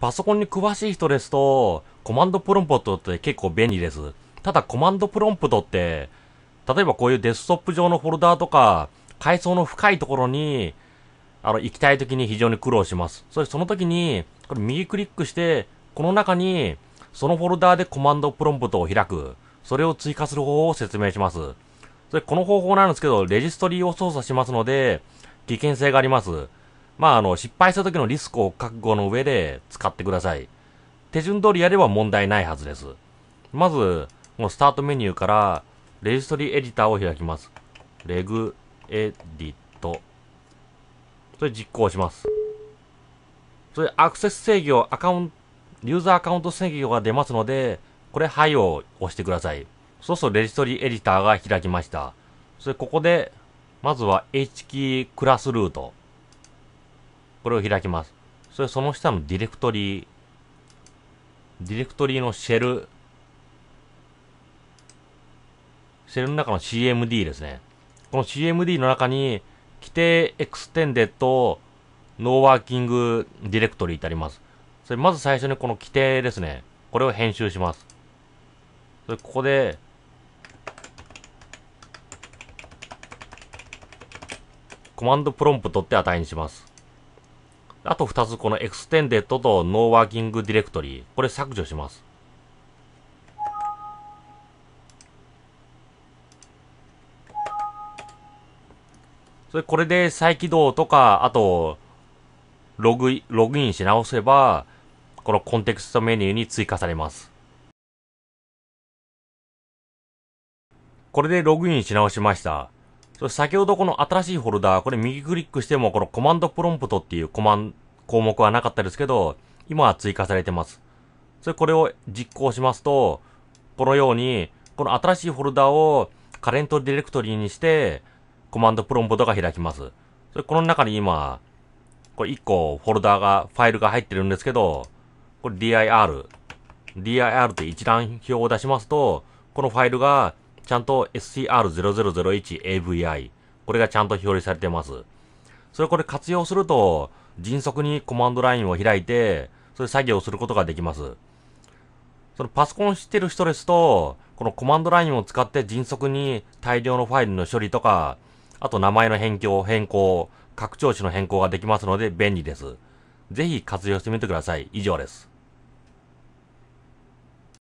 パソコンに詳しい人ですと、コマンドプロンプトって結構便利です。ただコマンドプロンプトって、例えばこういうデスクトップ上のフォルダーとか、階層の深いところに、あの、行きたい時に非常に苦労します。それその時に、これ右クリックして、この中に、そのフォルダーでコマンドプロンプトを開く。それを追加する方法を説明します。それ、この方法なんですけど、レジストリーを操作しますので、危険性があります。まあ、あの、失敗した時のリスクを覚悟の上で使ってください。手順通りやれば問題ないはずです。まず、もうスタートメニューから、レジストリエディターを開きます。レグエディット。それ実行します。それアクセス制御、アカウント、ユーザーアカウント制御が出ますので、これ、はいを押してください。そうするとレジストリエディターが開きました。それここで、まずは H キークラスルート。これを開きます。それその下のディレクトリー、ディレクトリーのシェル、シェルの中の CMD ですね。この CMD の中に、規定エクステンデッドノーワーキングディレクトリーってあります。それまず最初にこの規定ですね。これを編集します。それここで、コマンドプロンプトって値にします。あと2つ、このエクステンデッドとノーワーキングディレクトリー。これ削除します。それ、これで再起動とか、あと、ログイン、ログインし直せば、このコンテクストメニューに追加されます。これでログインし直しました。そして先ほどこの新しいフォルダー、これ右クリックしてもこのコマンドプロンプトっていうコマン、項目はなかったですけど、今は追加されてます。それこれを実行しますと、このように、この新しいフォルダーをカレントディレクトリーにして、コマンドプロンプトが開きます。それこの中に今、これ1個フォルダーが、ファイルが入ってるんですけど、これ dir。dir って一覧表を出しますと、このファイルがちゃんと SCR0001AVI、これがちゃんと表示されてます。それこれ活用すると、迅速にコマンドラインを開いて、それ作業をすることができます。そのパソコン知ってる人ですと、このコマンドラインを使って迅速に大量のファイルの処理とか、あと名前の変更、変更、拡張子の変更ができますので便利です。ぜひ活用してみてください。以上です。